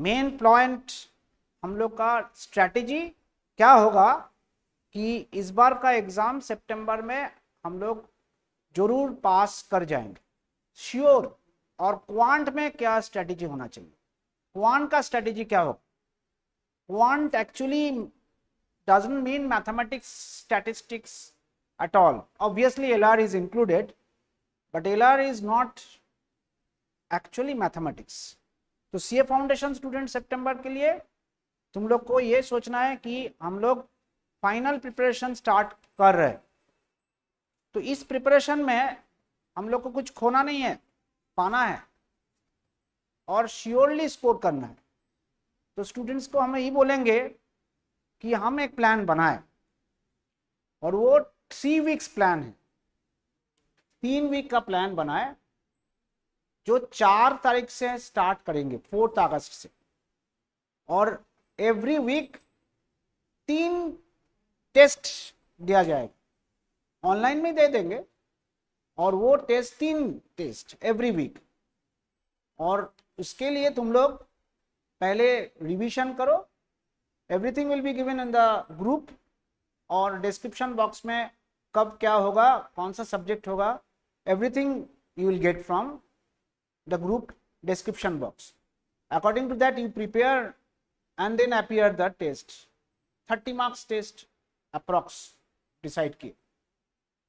Main point हम लोग का स्ट्रैटेजी क्या होगा कि इस बार का एग्ज़ाम सितंबर में हम लोग जरूर पास कर जाएंगे श्योर और क्वांट में क्या स्ट्रैटेजी होना चाहिए क्वांट का स्ट्रैटेजी क्या होगा quant actually mathematics statistics at all obviously L R is included but L R is not actually mathematics तो सीए फाउंडेशन स्टूडेंट सितंबर के लिए तुम लोग को ये सोचना है कि हम लोग फाइनल प्रिपरेशन स्टार्ट कर रहे तो इस प्रिपरेशन में हम लोग को कुछ खोना नहीं है पाना है और श्योरली स्कोर करना है तो स्टूडेंट्स को हम यही बोलेंगे कि हम एक प्लान बनाए और वो थ्री वीक्स प्लान है तीन वीक का प्लान बनाए जो चार तारीख से स्टार्ट करेंगे फोर्थ अगस्त से और एवरी वीक तीन टेस्ट दिया जाएगा ऑनलाइन में दे देंगे और वो टेस्ट तीन टेस्ट एवरी वीक और उसके लिए तुम लोग पहले रिवीजन करो everything will be given in the group और डिस्क्रिप्शन बॉक्स में कब क्या होगा कौन सा सब्जेक्ट होगा everything you will get from the group description box. According to that, you prepare and then appear the test. 30 marks test approx decide किए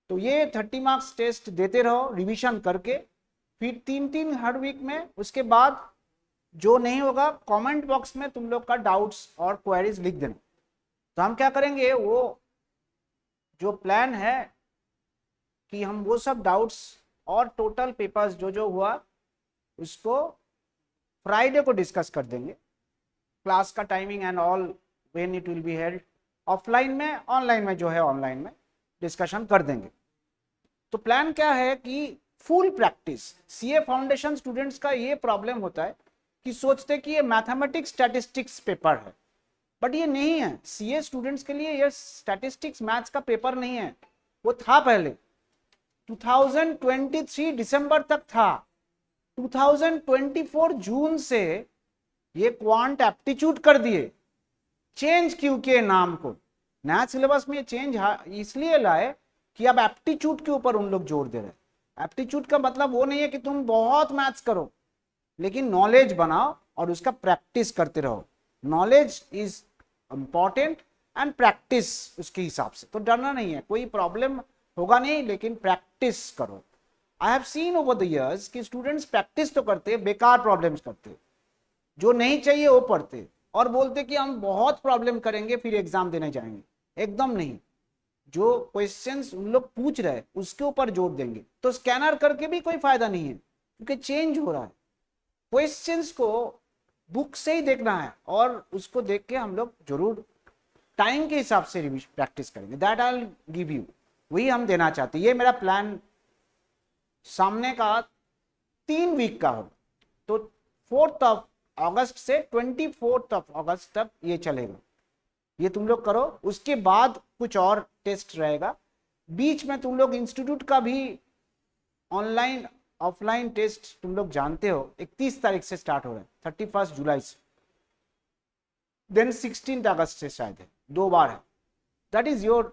तो ये 30 मार्क्स टेस्ट देते रहो रिवीजन करके फिर तीन तीन हर वीक में उसके बाद जो नहीं होगा कमेंट बॉक्स में तुम लोग का डाउट्स और क्वेरीज लिख देना तो हम क्या करेंगे वो जो प्लान है कि हम वो सब डाउट्स और टोटल पेपर्स जो जो हुआ उसको फ्राइडे को डिस्कस कर देंगे क्लास का timing and all when it will be held offline में ऑनलाइन में जो है ऑनलाइन में डिस्कशन कर देंगे तो प्लान क्या है कि full practice CA foundation students का ये प्रॉब्लम होता है कि सोचते कि ये मैथमेटिक्स स्टैटिस्टिक्स पेपर है बट ये नहीं है सीए स्टूडेंट्स के लिए ये स्टैटिस्टिक्स मैथ्स का पेपर नहीं है वो था पहले 2023 दिसंबर तक था 2024 जून से ये क्वांट एप्टीट्यूड कर दिए चेंज क्यों किए नाम को नया सिलेबस में ये चेंज इसलिए लाए कि अब एप्टीट्यूड के ऊपर उन लोग जोर दे रहे हैं एप्टीट्यूड का मतलब वो नहीं है कि तुम बहुत मैथ्स करो लेकिन नॉलेज बनाओ और उसका प्रैक्टिस करते रहो knowledge is important and practice उसके हिसाब से तो डरना नहीं है कोई प्रॉब्लम होगा नहीं लेकिन प्रैक्टिस करो I have seen over the years कि स्टूडेंट्स प्रैक्टिस तो करते बेकार प्रॉब्लम्स करते जो नहीं चाहिए वो पढ़ते और बोलते कि हम बहुत प्रॉब्लम करेंगे फिर एग्जाम देने जाएंगे एकदम नहीं जो क्वेश्चन उन लोग पूछ रहे उसके ऊपर जोर देंगे तो स्कैनर करके भी कोई फायदा नहीं है क्योंकि चेंज हो रहा है क्वेश्चन को बुक से ही देखना है और उसको देख के हम लोग जरूर टाइम के हिसाब से प्रैक्टिस करेंगे दैट आई गिव यू वही हम देना चाहते हैं ये मेरा प्लान सामने का तीन वीक का होगा तो फोर्थ ऑफ अगस्त से ट्वेंटी फोर्थ ऑफ अगस्त तक ये चलेगा ये तुम लोग करो उसके बाद कुछ और टेस्ट रहेगा बीच में तुम लोग इंस्टीट्यूट का भी ऑनलाइन ऑफलाइन टेस्ट तुम लोग जानते हो 31 तारीख से स्टार्ट हो रहे हैं थर्टी फर्स्ट जुलाई से देन सिक्सटीन अगस्त से शायद है दो बार है that is your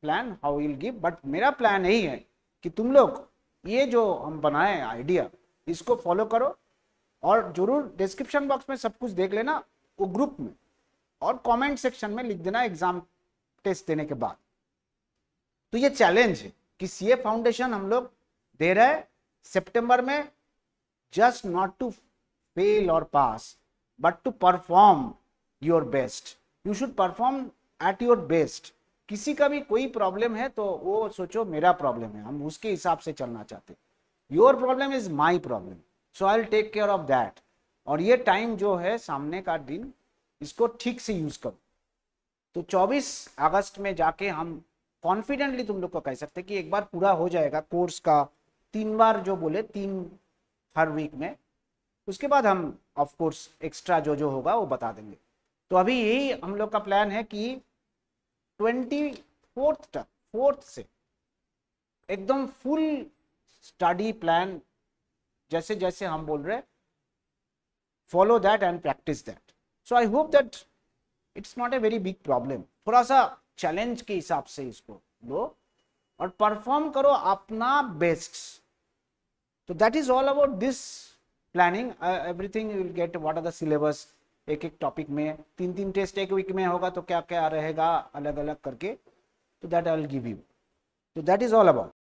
plan how will give but मेरा प्लान यही है कि तुम लोग ये जो हम बनाए आइडिया इसको फॉलो करो और जरूर डिस्क्रिप्शन बॉक्स में सब कुछ देख लेना वो ग्रुप में और कमेंट सेक्शन में लिख देना एग्जाम टेस्ट देने के बाद तो ये चैलेंज है कि सी फाउंडेशन हम लोग दे रहे हैं सितंबर में just not to fail or pass but to perform your best you should perform at your best किसी का भी कोई प्रॉब्लम है तो वो सोचो मेरा प्रॉब्लम है हम उसके हिसाब से चलना चाहते your problem is my problem so I take care of that और ये टाइम जो है सामने का दिन इसको ठीक से यूज करो तो 24 अगस्त में जाके हम कॉन्फिडेंटली तुम लोग को कह सकते कि एक बार पूरा हो जाएगा कोर्स का तीन बार जो बोले तीन हर वीक में उसके बाद हम ऑफ कोर्स एक्स्ट्रा जो जो होगा वो बता देंगे तो अभी यही हम लोग का प्लान है कि ट्वेंटी फोर्थटा फोर्थ से एकदम फुल स्टडी प्लान जैसे जैसे हम बोल रहे follow that and practice that so I hope that it's not a very big problem थोड़ा सा चैलेंज के हिसाब से इसको लो और परफॉर्म करो अपना बेस्ट तो that is all about this planning everything you will get what are the syllabus एक एक टॉपिक में तीन तीन टेस्ट एक वीक में होगा तो क्या क्या रहेगा अलग अलग करके तो that I will give you तो दैट इज ऑल अबाउट